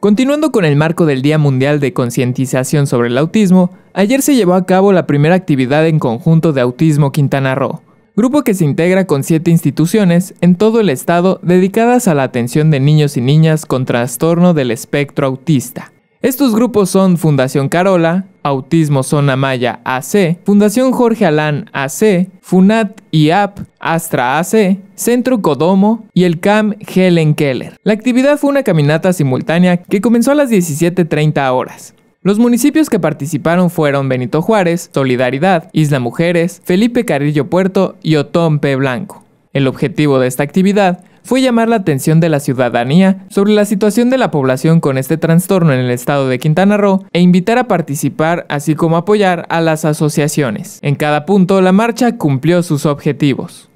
Continuando con el marco del Día Mundial de Concientización sobre el Autismo, ayer se llevó a cabo la primera actividad en conjunto de Autismo Quintana Roo, grupo que se integra con siete instituciones en todo el estado dedicadas a la atención de niños y niñas con trastorno del espectro autista. Estos grupos son Fundación Carola, Autismo Zona Maya AC, Fundación Jorge Alán AC, FUNAT IAP, Astra AC, Centro Codomo y el CAM Helen Keller. La actividad fue una caminata simultánea que comenzó a las 17.30 horas. Los municipios que participaron fueron Benito Juárez, Solidaridad, Isla Mujeres, Felipe Carrillo Puerto y Otón P. Blanco. El objetivo de esta actividad fue llamar la atención de la ciudadanía sobre la situación de la población con este trastorno en el estado de Quintana Roo e invitar a participar así como apoyar a las asociaciones. En cada punto la marcha cumplió sus objetivos.